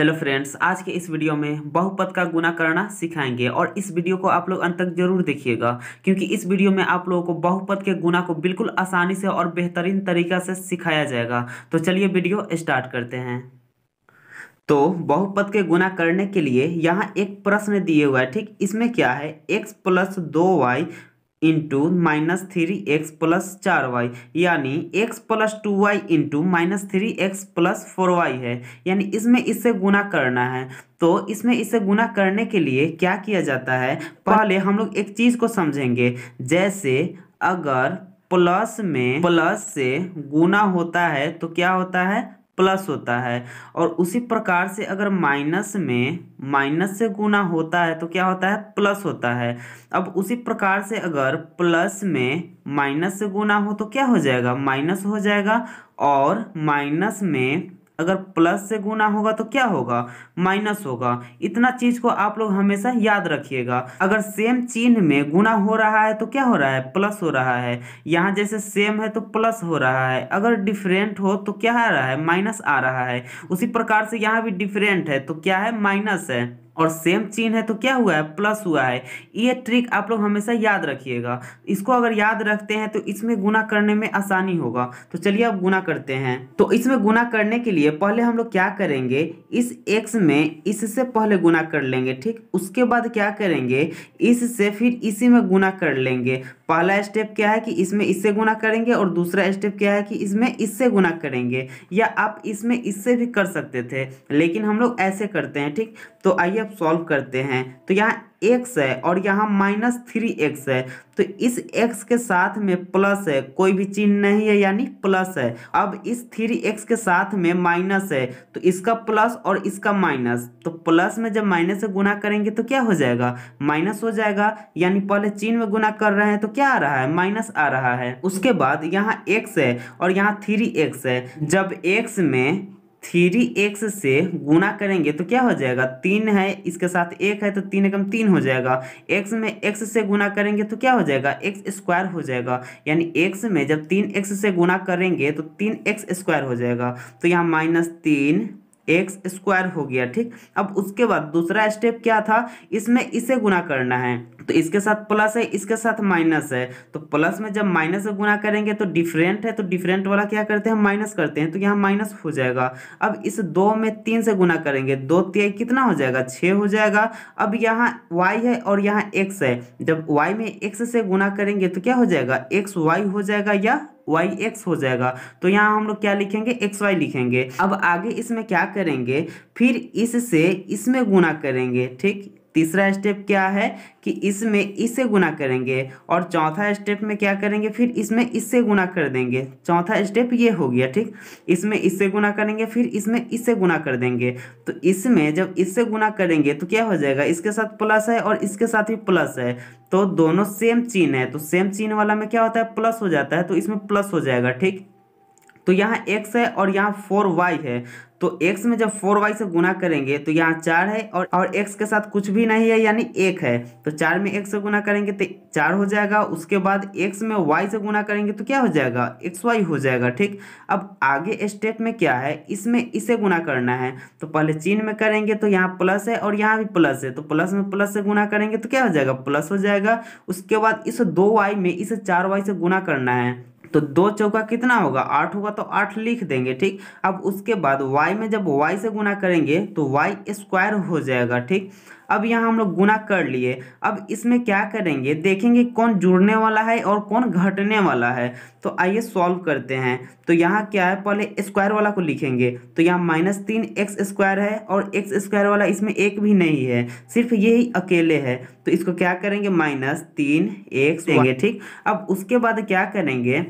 hello friends आज के इस वीडियो में बहुपद का गुना करना सिखाएंगे और इस वीडियो को आप लोग अंत तक जरूर देखिएगा क्योंकि इस वीडियो में आप लोगों को बहुपद के गुना को बिल्कुल आसानी से और बेहतरीन तरीका से सिखाया जाएगा तो चलिए वीडियो स्टार्ट करते हैं तो बहुपद के गुना करने के लिए यहाँ एक प्रश्न दिए हुआ है ठीक इसमें क्या है एक्स प्लस दो y into minus three x plus चार वाई यानी x plus two y into minus three x plus four y है यानी इसमें इससे गुना करना है तो इसमें इसे गुना करने के लिए क्या किया जाता है पहले हम लोग एक चीज़ को समझेंगे जैसे अगर प्लस में प्लस से गुना होता है तो क्या होता है प्लस होता है और उसी प्रकार से अगर माइनस में माइनस से गुना होता है तो क्या होता है प्लस होता है अब उसी प्रकार से अगर प्लस में माइनस से गुना हो तो क्या हो जाएगा माइनस हो जाएगा और माइनस में अगर प्लस से गुना होगा तो क्या होगा माइनस होगा इतना चीज को आप लोग हमेशा याद रखिएगा अगर सेम चिन्ह में गुना हो रहा है तो क्या हो रहा है प्लस हो रहा है यहाँ जैसे सेम है तो प्लस हो रहा है अगर डिफरेंट हो तो क्या आ रहा है माइनस आ रहा है उसी प्रकार से यहाँ भी डिफरेंट है तो क्या है माइनस है और सेम चिन्ह है तो क्या हुआ है प्लस हुआ है ये ट्रिक आप लोग हमेशा याद रखिएगा इसको अगर याद रखते हैं तो इसमें गुना करने में आसानी होगा तो चलिए अब गुना करते हैं तो इसमें गुना करने के लिए पहले हम लोग क्या करेंगे इस एक्स में इससे पहले गुना कर लेंगे ठीक उसके बाद क्या करेंगे इससे फिर इसी में गुना कर लेंगे पहला स्टेप क्या है कि इसमें इससे गुना करेंगे और दूसरा स्टेप क्या है कि इसमें इससे गुना करेंगे या आप इसमें इससे भी कर सकते थे लेकिन हम लोग ऐसे करते हैं ठीक तो आइए अब सॉल्व करते हैं तो यहाँ एक्स है और यहाँ माइनस थ्री एक्स है तो इस एक्स के साथ में प्लस है कोई भी चिन्ह नहीं है यानी प्लस है अब इस थ्री एक्स के साथ में माइनस है तो इसका प्लस और इसका माइनस तो प्लस में जब माइनस से गुना करेंगे तो क्या हो जाएगा माइनस हो जाएगा यानी पहले चिन्ह में गुना कर रहे हैं तो क्या आ रहा है माइनस आ रहा है उसके बाद यहाँ एक्स है और यहाँ थ्री एक्स है जब एक्स में थ्री एक्स से गुना करेंगे तो क्या हो जाएगा तीन है इसके साथ एक है तो तीन एकम तीन हो जाएगा एक्स में एक्स से गुना करेंगे तो क्या हो जाएगा एक्स स्क्वायर हो जाएगा यानी एक्स में जब तीन एक्स से गुना करेंगे तो तीन एक्स स्क्वायर हो जाएगा तो यहाँ माइनस तीन एक्स स्क्वायर हो गया ठीक अब उसके बाद दूसरा स्टेप क्या था इसमें इसे गुना करना है तो इसके साथ प्लस है इसके साथ माइनस है तो प्लस में जब माइनस से गुना करेंगे तो डिफरेंट है तो डिफरेंट वाला क्या करते हैं माइनस करते हैं तो यहाँ माइनस हो जाएगा अब इस दो में तीन से गुना करेंगे दो त्याई कितना हो जाएगा छः हो जाएगा अब यहाँ वाई है और यहाँ एक्स है जब वाई में एक्स से गुना करेंगे तो क्या हो जाएगा एक्स वाई हो जाएगा या वाई एक्स हो जाएगा तो यहाँ हम लोग क्या लिखेंगे एक्स वाई लिखेंगे अब आगे इसमें क्या करेंगे फिर इससे इसमें गुना करेंगे ठीक तीसरा स्टेप क्या है कि इसमें इसे गुना करेंगे और चौथा स्टेप में क्या करेंगे फिर इसमें इससे गुना कर देंगे चौथा स्टेप ये हो गया ठीक इसमें इससे गुना करेंगे फिर इसमें इससे गुना कर देंगे तो इसमें जब इससे गुना करेंगे तो क्या हो जाएगा इसके साथ प्लस है और इसके साथ ही प्लस है तो दोनों सेम चीन है तो सेम चीन वाला में क्या होता है प्लस हो जाता है तो इसमें प्लस हो जाएगा ठीक तो यहाँ x है और यहाँ फोर वाई है तो x में जब फोर वाई से गुना करेंगे तो यहाँ चार है और और x के साथ कुछ भी नहीं है यानी एक है तो चार में x से गुना करेंगे तो चार हो जाएगा उसके बाद x में y से गुना करेंगे तो क्या हो जाएगा एक्स वाई हो जाएगा ठीक अब आगे स्टेप में क्या है इसमें इसे गुना करना है तो पहले चिन्ह में करेंगे तो यहाँ प्लस है और यहाँ भी प्लस है तो प्लस में प्लस से गुना करेंगे तो क्या हो जाएगा प्लस हो जाएगा उसके बाद इस दो वाई में इसे चार वाई से गुना करना है तो दो चौका कितना होगा आठ होगा तो आठ लिख देंगे ठीक अब उसके बाद वाई में जब वाई से गुना करेंगे तो वाई स्क्वायर हो जाएगा ठीक अब यहाँ हम लोग गुना कर लिए अब इसमें क्या करेंगे देखेंगे कौन जुड़ने वाला है और कौन घटने वाला है तो आइए सॉल्व करते हैं तो यहाँ क्या है पहले स्क्वायर वाला को लिखेंगे तो यहाँ माइनस तीन एक्स स्क्वायर है और एक्स स्क्वायर वाला इसमें एक भी नहीं है सिर्फ यही अकेले है तो इसको क्या करेंगे माइनस तीन एक्स ठीक अब उसके बाद क्या करेंगे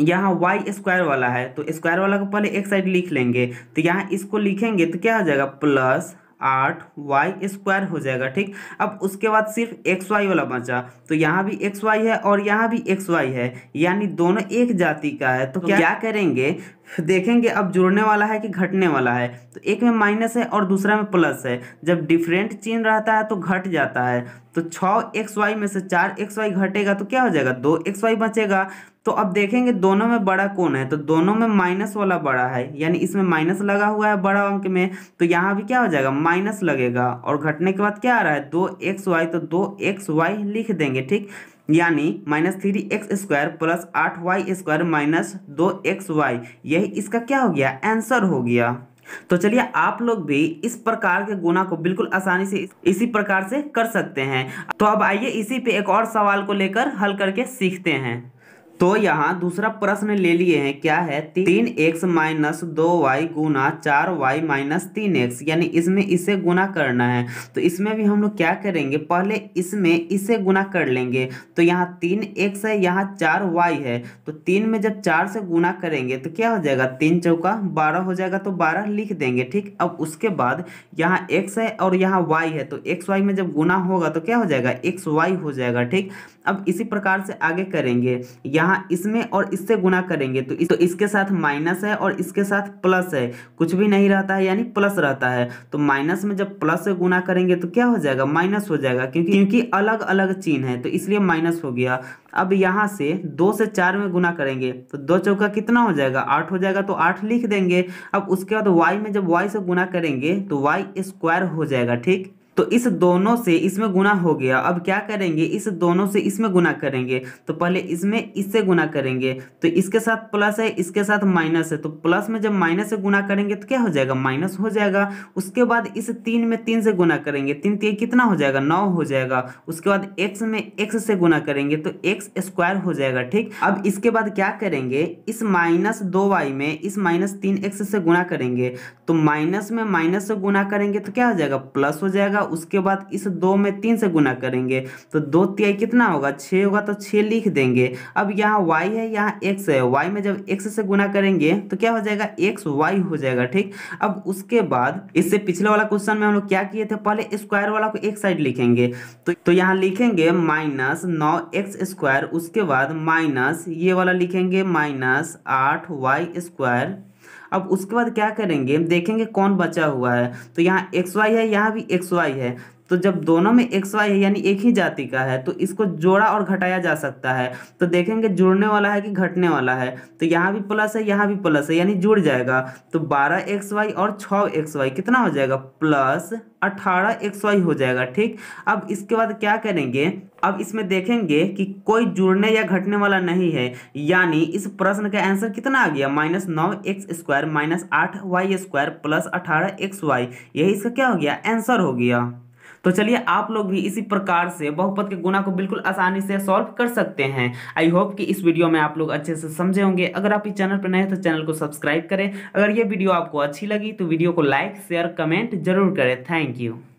यहाँ वाई स्क्वायर वाला है तो स्क्वायर वाला को पहले एक साइड लिख लेंगे तो यहाँ इसको लिखेंगे तो क्या हो जाएगा प्लस आठ वाई स्क्वायर हो जाएगा ठीक अब उसके बाद सिर्फ एक्स वाई वाला बचा तो यहाँ भी एक्स वाई है और यहाँ भी एक्स वाई है यानी दोनों एक जाति का है तो, तो क्या, क्या करेंगे देखेंगे अब जुड़ने वाला है कि घटने वाला है तो एक में माइनस है और दूसरा में प्लस है जब डिफरेंट चिन्ह रहता है तो घट जाता है तो छः एक्स वाई में से चार एक्स वाई घटेगा तो क्या हो जाएगा दो एक्स वाई बचेगा तो अब देखेंगे दोनों में बड़ा कौन है तो दोनों में माइनस वाला बड़ा है यानी इसमें माइनस लगा हुआ है बड़ा अंक में तो यहाँ भी क्या हो जाएगा माइनस लगेगा और घटने के बाद क्या आ रहा है दो एक्स वाई तो दो एक्स वाई लिख देंगे ठीक यानी minus three x square plus आठ वाई स्क्वायर माइनस दो एक्स वाई यही इसका क्या हो गया आंसर हो गया तो चलिए आप लोग भी इस प्रकार के गुना को बिल्कुल आसानी से इसी प्रकार से कर सकते हैं तो अब आइए इसी पे एक और सवाल को लेकर हल करके सीखते हैं तो यहाँ दूसरा प्रश्न ले लिए हैं क्या है तीन एक्स माइनस दो वाई गुना चार वाई माइनस तीन एक्स यानी इसमें इसे गुना करना है तो इसमें भी हम लोग क्या करेंगे पहले इसमें इसे गुना कर लेंगे तो यहाँ तीन एक्स है यहाँ चार वाई है तो तीन में जब चार से गुना करेंगे तो क्या हो जाएगा तीन चौका बारह हो जाएगा तो बारह लिख देंगे ठीक अब उसके बाद यहाँ एक्स है और यहाँ वाई है तो एक्स वाई में जब गुना होगा तो क्या हो जाएगा एक्स वाई हो जाएगा ठीक अब इसी प्रकार से आगे करेंगे यहाँ यहाँ इसमें और इससे गुना करेंगे तो, इस, तो इसके साथ माइनस है और इसके साथ प्लस है कुछ भी नहीं रहता है यानी प्लस रहता है तो माइनस में जब प्लस से गुना करेंगे तो क्या हो जाएगा माइनस हो जाएगा क्योंकि क्योंकि अलग अलग चिन्ह है तो इसलिए माइनस हो गया अब यहाँ से दो से चार में गुना करेंगे तो दो चौका कितना हो जाएगा आठ हो जाएगा तो आठ लिख देंगे अब उसके बाद वाई में जब वाई से गुना करेंगे तो वाई स्क्वायर हो जाएगा ठीक तो इस दोनों से इसमें गुना हो गया अब क्या करेंगे इस दोनों से इसमें गुना करेंगे तो पहले इसमें इससे गुना करेंगे तो इसके साथ प्लस है इसके साथ माइनस है तो प्लस में जब माइनस से गुना करेंगे तो क्या हो जाएगा माइनस हो जाएगा उसके बाद इस तीन में तीन से गुना करेंगे तीन तीन कितना हो जाएगा नौ हो जाएगा उसके बाद एक्स में एक्स से गुना करेंगे तो एक्स स्क्वायर हो जाएगा ठीक अब इसके बाद क्या करेंगे इस माइनस दो वाई में इस माइनस तीन एक्स से गुना करेंगे तो माइनस में माइनस से गुना करेंगे तो क्या हो जाएगा प्लस हो जाएगा उसके बाद इस दो में तीन से गुना करेंगे तो दो तिहाई कितना होगा छः होगा तो छः लिख देंगे अब यहाँ वाई है यहाँ एक्स है वाई में जब एक्स से गुना करेंगे तो क्या हो जाएगा एक्स वाई हो जाएगा ठीक अब उसके बाद इससे पिछले वाला क्वेश्चन में हम लोग क्या किए थे पहले स्क्वायर वाला को एक साइड लिखेंगे तो, तो यहाँ लिखेंगे माइनस नौ एक्स स्क्वायर उसके बाद माइनस ये वाला लिखेंगे माइनस आठ वाई स्क्वायर अब उसके बाद क्या करेंगे देखेंगे कौन बचा हुआ है तो यहाँ एक्स वाई है यहाँ भी एक्स वाई है तो जब दोनों में एक्स वाई है यानी एक ही जाति का है तो इसको जोड़ा और घटाया जा सकता है तो देखेंगे जुड़ने वाला है कि घटने वाला है तो यहाँ भी प्लस है यहाँ भी प्लस है यानी जुड़ जाएगा तो बारह एक्स वाई और छः एक्स वाई कितना हो जाएगा प्लस अठारह एक्स वाई हो जाएगा ठीक अब इसके बाद क्या करेंगे अब इसमें देखेंगे कि कोई जुड़ने या घटने वाला नहीं है यानी इस प्रश्न का आंसर कितना आ गया माइनस नौ एक्स स्क्वायर माइनस आठ वाई स्क्वायर प्लस अठारह एक्स वाई यही इसका क्या हो गया आंसर हो गया तो चलिए आप लोग भी इसी प्रकार से बहुपद के गुना को बिल्कुल आसानी से सॉल्व कर सकते हैं आई होप कि इस वीडियो में आप लोग अच्छे से समझे होंगे अगर आप इस चैनल पर नए तो चैनल को सब्सक्राइब करें अगर ये वीडियो आपको अच्छी लगी तो वीडियो को लाइक शेयर कमेंट जरूर करें थैंक यू